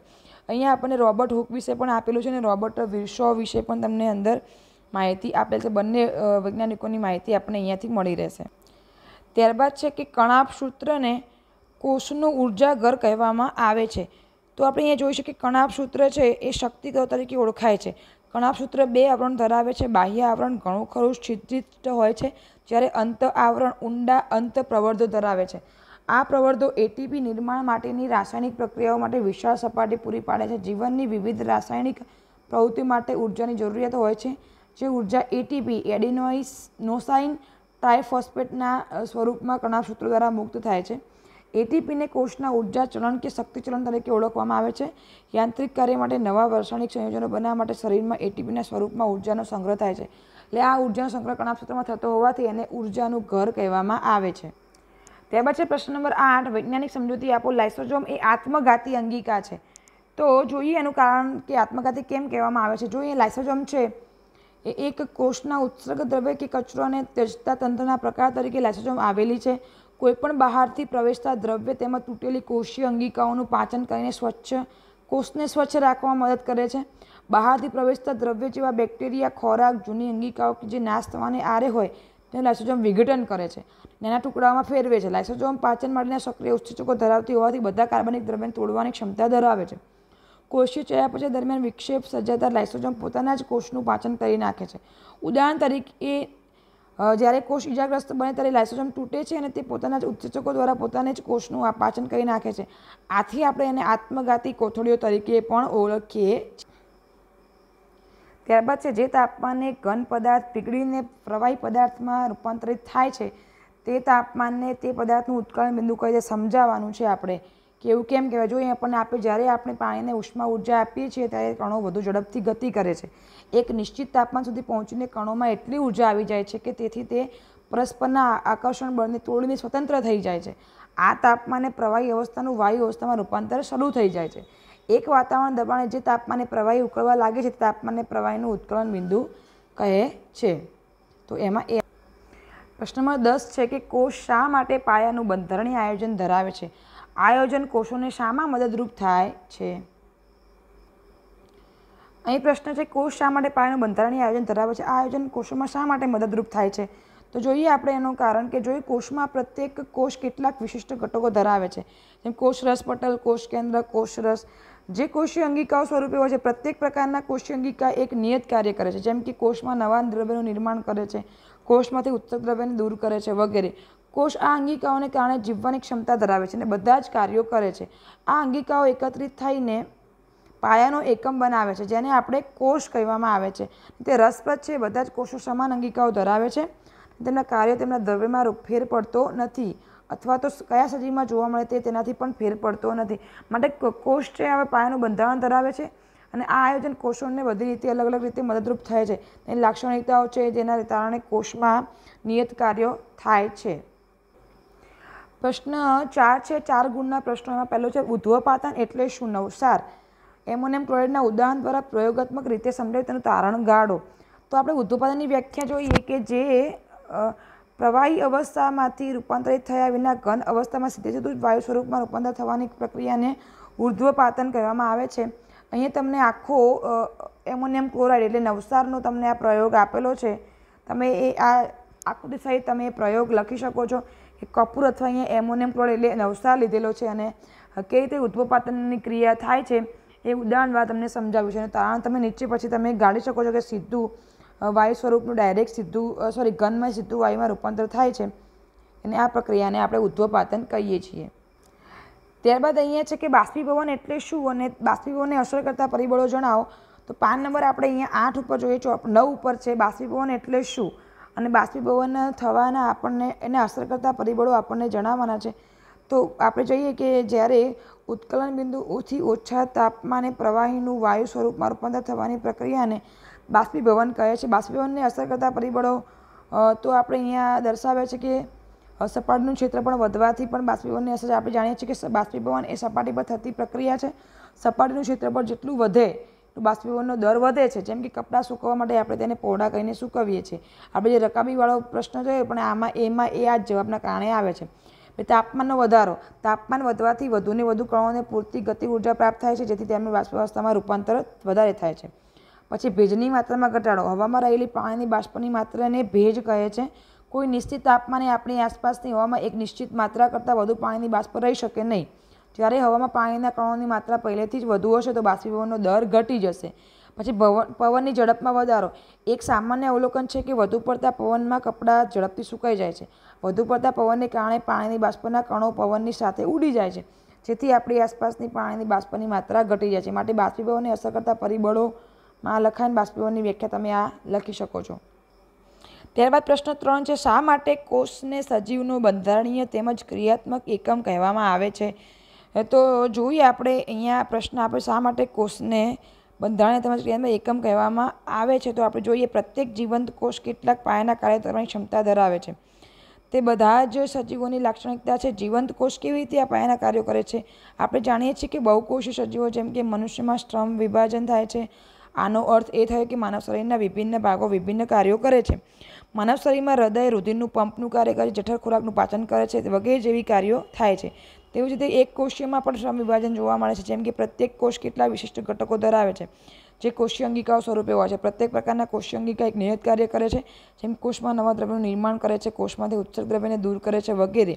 અહીંયા આપણને રોબર્ટ હુક વિશે પણ આપેલું છે અને રોબર્ટ વિરશો વિશે પણ તમને અંદર માહિતી આપેલ છે બંને વૈજ્ઞાનિકોની માહિતી આપણને અહીંયાથી મળી રહેશે ત્યારબાદ છે કે કણાપ સૂત્રને કોષનું ઉર્જા ઘર કહેવામાં આવે છે તો આપણે અહીંયા જોઈ શકીએ કણાપ સૂત્ર છે એ શક્તિગ્રહ તરીકે ઓળખાય છે કણાપ સૂત્ર બે આવરણ ધરાવે છે બાહ્ય આવરણ ઘણું ખરું છિદ્રિત હોય છે જ્યારે અંત આવરણ ઊંડા અંત પ્રવર્ધ ધરાવે છે આ પ્રવર્ધો એટીપી નિર્માણ માટેની રાસાયણિક પ્રક્રિયાઓ માટે વિશાળ સપાટી પૂરી પાડે છે જીવનની વિવિધ રાસાયણિક પ્રવૃત્તિ માટે ઉર્જાની જરૂરિયાત હોય છે જે ઉર્જા એટીપી એડિનોઇસ નોસાઇન ટ્રાયફોસ્ફેટના સ્વરૂપમાં કણાસૂત્રો દ્વારા મુક્ત થાય છે એટીપીને કોષના ઉર્જા ચલણ કે શક્તિ ચલણ તરીકે ઓળખવામાં આવે છે યાંત્રિક કાર્ય માટે નવા રાસાયણિક સંયોજનો બનાવવા માટે શરીરમાં એટીપીના સ્વરૂપમાં ઉર્જાનો સંગ્રહ થાય છે એટલે આ ઉર્જાનો સંગ્રહ કણાસૂત્રમાં થતો હોવાથી એને ઉર્જાનું ઘર કહેવામાં આવે છે ત્યારબાદ છે પ્રશ્ન નંબર આઠ વૈજ્ઞાનિક સમજૂતી આપો લાઇસોજોમ એ આત્મઘાતી અંગિકા છે તો જોઈએ એનું કારણ કે આત્મઘાતી કેમ કહેવામાં આવે છે જોઈએ લાઇસોજોમ છે એ એક કોષના ઉત્સર્ગ દ્રવ્ય કે કચરો અને ત્યજતા તંત્રના પ્રકાર તરીકે લાઇસોજોમ આવેલી છે કોઈપણ બહારથી પ્રવેશતા દ્રવ્ય તેમજ તૂટેલી કોષીય અંગિકાઓનું પાચન કરીને સ્વચ્છ કોષને સ્વચ્છ રાખવામાં મદદ કરે છે બહારથી પ્રવેશતા દ્રવ્ય જેવા બેક્ટેરિયા ખોરાક જૂની અંગિકાઓ કે જે નાશ થવાને આરે હોય તેને લાઇસોઝોમ વિઘટન કરે છે નાના ટુકડાઓમાં ફેરવે છે લાઇસોઝોમ પાચન માટેના સક્રિય ઉત્સેચકો ધરાવતી હોવાથી બધા કાર્બનિક દ્રવ્યને તોડવાની ક્ષમતા ધરાવે છે કોષીય ચયાપચય દરમિયાન વિક્ષેપ સર્જાતા લાઇસોજોમ પોતાના જ કોષનું પાચન કરી નાખે છે ઉદાહરણ તરીકે જ્યારે કોષ ઇજાગ્રસ્ત બને ત્યારે લાઇસોઝોમ તૂટે છે અને તે પોતાના જ ઉત્સેચકો દ્વારા પોતાને જ કોષનું પાચન કરી નાખે છે આથી આપણે એને આત્મઘાતી કોથળીઓ તરીકે પણ ઓળખીએ છીએ ત્યારબાદ છે જે તાપમાને ઘન પદાર્થ પીગળીને પ્રવાહી પદાર્થમાં રૂપાંતરિત થાય છે તે તાપમાનને તે પદાર્થનું ઉત્કલન બિંદુ કહીને સમજાવવાનું છે આપણે કે એવું કેમ કહેવાય જોઈએ આપણને આપણે જ્યારે આપણે પાણીને ઉષ્મા ઉર્જા આપીએ છીએ ત્યારે કણો વધુ ઝડપથી ગતિ કરે છે એક નિશ્ચિત તાપમાન સુધી પહોંચીને કણોમાં એટલી ઉર્જા આવી જાય છે કે તેથી તે પરસ્પરના આકર્ષણ બળને તોડીને સ્વતંત્ર થઈ જાય છે આ તાપમાને પ્રવાહી અવસ્થાનું વાયુ અવસ્થામાં રૂપાંતર શરૂ થઈ જાય છે એક વાતાવરણ દબાણે જે તાપમાને પ્રવાહી ઉકળવા લાગે છે તે તાપમાનને પ્રવાહીનું ઉત્કલન બિંદુ કહે છે તો એમાં એ પ્રશ્ન નંબર દસ છે કે કોષ શા માટે પાયાનું બંધારણીય આયોજન ધરાવે છે આયોજન કોષોને શામાં મદદરૂપ થાય છે અહીં પ્રશ્ન છે કોષ શા માટે પાયાનું બંધારણીય આયોજન ધરાવે છે આયોજન કોષોમાં શા માટે મદદરૂપ થાય છે તો જોઈએ આપણે એનું કારણ કે જોઈએ કોષમાં પ્રત્યેક કોષ કેટલાક વિશિષ્ટ ઘટકો ધરાવે છે જેમ કોષરસ પટલ કોષ કેન્દ્ર કોષરસ જે કોષીય અંગિકાઓ સ્વરૂપે હોય છે પ્રત્યેક પ્રકારના કોષીય અંગિકા એક નિયત કાર્ય કરે છે જેમ કે કોષમાં નવા દ્રવ્યનું નિર્માણ કરે છે કોષમાંથી ઉત્તક દ્રવ્યને દૂર કરે છે વગેરે કોષ આ અંગિકાઓને કારણે જીવવાની ક્ષમતા ધરાવે છે અને બધા જ કાર્યો કરે છે આ અંગિકાઓ એકત્રિત થઈને પાયાનો એકમ બનાવે છે જેને આપણે કોષ કહેવામાં આવે છે તે રસપ્રદ છે બધા જ કોષો સમાન અંગિકાઓ ધરાવે છે તેમના કાર્ય તેમના દ્રવ્યમાં ફેર પડતો નથી અથવા તો કયા સદીમાં જોવા મળે તે તેનાથી પણ ફેર પડતો નથી માટે કોષ છે હવે પાયાનું બંધારણ ધરાવે છે અને આ આયોજન કોષોને બધી રીતે અલગ અલગ રીતે મદદરૂપ થાય છે એની લાક્ષણિકતાઓ છે જેના કારણે કોષમાં નિયત કાર્યો થાય છે પ્રશ્ન ચાર છે ચાર ગુણના પ્રશ્નોમાં પહેલો છે ઉધ્વપાતન એટલે શું નવસાર એમોનિયમ ક્લોરાઇડના ઉદાહરણ દ્વારા પ્રયોગાત્મક રીતે સમજાવી તેનું તારણ ગાળો તો આપણે ઉધ્વપાતનની વ્યાખ્યા જોઈએ કે જે પ્રવાહી અવસ્થામાંથી રૂપાંતરિત થયા વિના ઘન અવસ્થામાં સીધેસીધું વાયુ સ્વરૂપમાં રૂપાંતર થવાની પ્રક્રિયાને ઉર્ધ્વપાતન કહેવામાં આવે છે અહીંયા તમને આખો એમોનિયમ ક્લોરાઇડ એટલે નવસારનો તમને આ પ્રયોગ આપેલો છે તમે એ આ આકૃતિ સહિત તમે પ્રયોગ લખી શકો છો કે કપૂર અથવા અહીંયા એમોનિયમ ક્લોરાઇડ એટલે નવસાર લીધેલો છે અને કઈ રીતે ઉદ્વપાતનની ક્રિયા થાય છે એ ઉદાહરણ દ્વારા તમને સમજાવ્યું છે અને તારણ તમે નીચે પછી તમે ગાળી શકો છો કે સીધું વાયુ સ્વરૂપનું ડાયરેક્ટ સીધું સોરી ઘનમાં સીધું વાયુમાં રૂપાંતર થાય છે અને આ પ્રક્રિયાને આપણે ઉદ્ધવપાતન કહીએ છીએ ત્યારબાદ અહીંયા છે કે બાષ્પીભવન એટલે શું અને બાષ્પીભવનને અસર કરતા પરિબળો જણાવો તો પાન નંબર આપણે અહીંયા આઠ ઉપર જોઈએ છો નવ ઉપર છે બાષ્પીભવન એટલે શું અને બાષ્પીભવન થવાના આપણને એને અસર કરતા પરિબળો આપણને જણાવવાના છે તો આપણે જોઈએ કે જ્યારે ઉત્કલન બિંદુ ઓછી ઓછા તાપમાને પ્રવાહીનું વાયુ સ્વરૂપમાં રૂપાંતર થવાની પ્રક્રિયાને બાષ્પીભવન કહે છે બાષ્પીભવનને અસર કરતા પરિબળો તો આપણે અહીંયા દર્શાવે છે કે સપાટીનું ક્ષેત્ર પણ વધવાથી પણ બાષ્પીભવનની અસર આપણે જાણીએ છીએ કે બાષ્પીભવન એ સપાટી પર થતી પ્રક્રિયા છે સપાટીનું ક્ષેત્રફળ જેટલું વધે તો બાષ્પીભવનનો દર વધે છે જેમ કે કપડાં સૂકવવા માટે આપણે તેને પહોળા કરીને સૂકવીએ છીએ આપણે જે રકાબીવાળો પ્રશ્ન જોયો પણ આમાં એમાં એ આ જવાબના કારણે આવે છે તાપમાનનો વધારો તાપમાન વધવાથી વધુને વધુ કણોને પૂરતી ગતિ ઉર્જા પ્રાપ્ત થાય છે જેથી તેમનું બાષ્પ અવસ્થામાં રૂપાંતર વધારે થાય છે પછી ભેજની માત્રામાં ઘટાડો હવામાં રહેલી પાણીની બાષ્પની માત્રાને ભેજ કહે છે કોઈ નિશ્ચિત તાપમાને આપણી આસપાસની હવામાં એક નિશ્ચિત માત્રા કરતાં વધુ પાણીની બાષ્પ રહી શકે નહીં જ્યારે હવામાં પાણીના કણોની માત્રા પહેલેથી જ વધુ હશે તો બાષ્પીભવનનો દર ઘટી જશે પછી પવન પવનની ઝડપમાં વધારો એક સામાન્ય અવલોકન છે કે વધુ પડતા પવનમાં કપડાં ઝડપથી સુકાઈ જાય છે વધુ પડતા પવનને કારણે પાણીની બાષ્પના કણો પવનની સાથે ઉડી જાય છે જેથી આપણી આસપાસની પાણીની બાષ્પની માત્રા ઘટી જાય છે માટે બાષ્પીભવનને અસર કરતા પરિબળોમાં લખાણ બાષ્પીભવનની વ્યાખ્યા તમે આ લખી શકો છો ત્યારબાદ પ્રશ્ન ત્રણ છે શા માટે કોષને સજીવનું બંધારણીય તેમજ ક્રિયાત્મક એકમ કહેવામાં આવે છે તો જોઈએ આપણે અહીંયા પ્રશ્ન આપણે શા માટે કોષને બંધારણ તેમજ ક્રિયાત્મક એકમ કહેવામાં આવે છે તો આપણે જોઈએ પ્રત્યેક જીવંત કોષ કેટલાક પાયાના કાર્ય કરવાની ક્ષમતા ધરાવે છે તે બધા જ સજીવોની લાક્ષણિકતા છે જીવંત કોષ કેવી રીતે આ પાયાના કાર્યો કરે છે આપણે જાણીએ છીએ કે બહુકોષી સજીવો જેમ કે મનુષ્યમાં શ્રમ વિભાજન થાય છે આનો અર્થ એ થયો કે માનવ શરીરના વિભિન્ન ભાગો વિભિન્ન કાર્યો કરે છે માનવ શરીરમાં હૃદય રુધિરનું પંપનું કાર્ય કરે જઠર ખોરાકનું પાચન કરે છે વગેરે જેવી કાર્યો થાય છે તેવી જ રીતે એક કોષીયમાં પણ શ્રમ વિભાજન જોવા મળે છે જેમ કે પ્રત્યેક કોષ કેટલા વિશિષ્ટ ઘટકો ધરાવે છે જે કોષીય અંગિકાઓ સ્વરૂપે હોય છે પ્રત્યેક પ્રકારના કોષીય અંગિકા એક નિયત કાર્ય કરે છે જેમ કોષમાં નવા દ્રવ્યનું નિર્માણ કરે છે કોષમાંથી ઉત્સર્ગ દ્રવ્યને દૂર કરે છે વગેરે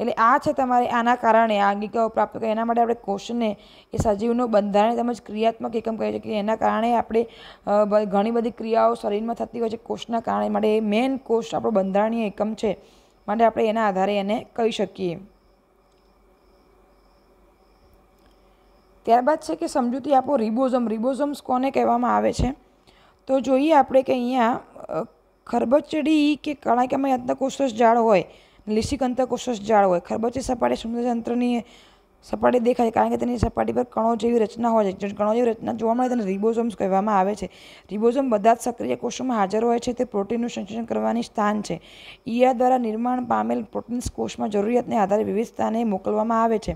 એટલે આ છે તમારે આના કારણે આ અંગિકાઓ પ્રાપ્ત કરે એના માટે આપણે કોષને એ સજીવનો બંધારણ તેમજ ક્રિયાત્મક એકમ કહે છે કે એના કારણે આપણે ઘણી બધી ક્રિયાઓ શરીરમાં થતી હોય છે કોષના કારણે માટે એ મેઇન કોષ આપણો બંધારણીય એકમ છે માટે આપણે એના આધારે એને કહી શકીએ ત્યારબાદ છે કે સમજૂતી આપો રિબોઝમ રિબોઝમ્સ કોને કહેવામાં આવે છે તો જોઈએ આપણે કે અહીંયા ખરબચડી કે કણાકામાં અંતકોષસ જાળ હોય લીસિક અંતકોષસ જાળ હોય ખરબચી સપાટી શૂન્યતંત્રની સપાટી દેખાય કારણ કે તેની સપાટી પર કણો જેવી રચના હોય છે કણો જેવી રચના જોવા મળે તેને રિબોઝોમ્સ કહેવામાં આવે છે રિબોઝોમ બધા જ સક્રિય કોષોમાં હાજર હોય છે તે પ્રોટીનનું સંચયન કરવાની સ્થાન છે ઈઆર દ્વારા નિર્માણ પામેલ પ્રોટીન્સ કોષમાં જરૂરિયાતને આધારે વિવિધ સ્થાને મોકલવામાં આવે છે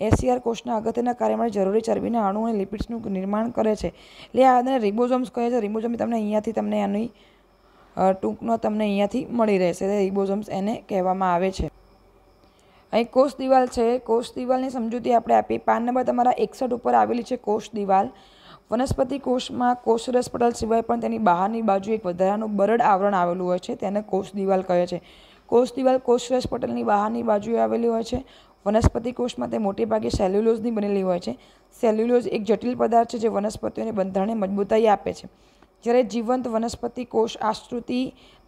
એસસીઆર કોષના અગત્યના કાર્ય માટે જરૂરી ચરબીના અણુ અને લિપિડ્સનું નિર્માણ કરે છે એટલે આને રિબોઝોમ્સ કહે છે રિબોઝોમ તમને અહીંયાથી તમને આની ટૂંકનો તમને અહીંયાથી મળી રહેશે રિબોઝોમ્સ એને કહેવામાં આવે છે અહીં કોષ દિવાલ છે કોષ દિવાલની સમજૂતી આપણે આપી પાન નંબર તમારા એકસઠ ઉપર આવેલી છે કોષ દિવાલ વનસ્પતિ કોષમાં કોષ પટલ સિવાય પણ તેની બહારની બાજુ એક વધારાનું બરડ આવરણ આવેલું હોય છે તેને કોષ દિવાલ કહે છે કોષ દિવાલ કોષરસ પટલની બહારની બાજુએ આવેલી હોય છે વનસ્પતિ કોષમાં તે મોટેભાગે સેલ્યુલોઝની બનેલી હોય છે સેલ્યુલોઝ એક જટિલ પદાર્થ છે જે વનસ્પતિઓને બંધારણને મજબૂતાઈ આપે છે જ્યારે જીવંત વનસ્પતિ કોષ આશ્રુતિ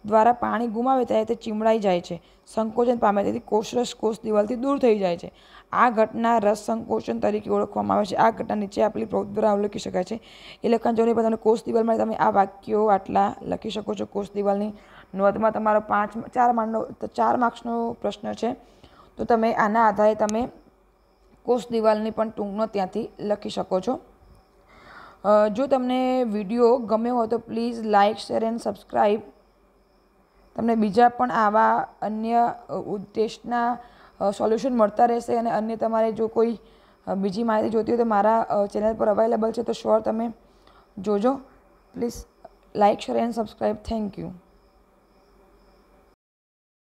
દ્વારા પાણી ગુમાવે ત્યારે તે ચીમડાઈ જાય છે સંકોચન પામે તેથી કોષરસ કોષ દિવાલથી દૂર થઈ જાય છે આ ઘટના રસ સંકોચન તરીકે ઓળખવામાં આવે છે આ ઘટના નીચે આપેલી પ્રવૃત્તિ દ્વારા અવલોકી શકાય છે એ લખાણ જોઈને પોતાને કોષ દિવાલમાં તમે આ વાક્યો આટલા લખી શકો છો કોષ દિવાલની નોંધમાં તમારો પાંચ ચાર માર્કનો ચાર માર્ક્સનો પ્રશ્ન છે તો તમે આના આધારે તમે કોષ દિવાલની પણ ટૂંકનો ત્યાંથી લખી શકો છો જો તમને વિડીયો ગમ્યો હોય તો please like share and subscribe તમને બીજા પણ આવા અન્ય ઉદ્દેશના સોલ્યુશન મળતા રહેશે અને અન્ય તમારે જો કોઈ બીજી માહિતી જોતી હોય તો મારા ચેનલ પર અવેલેબલ છે તો શ્યોર તમે જોજો please like share and subscribe thank you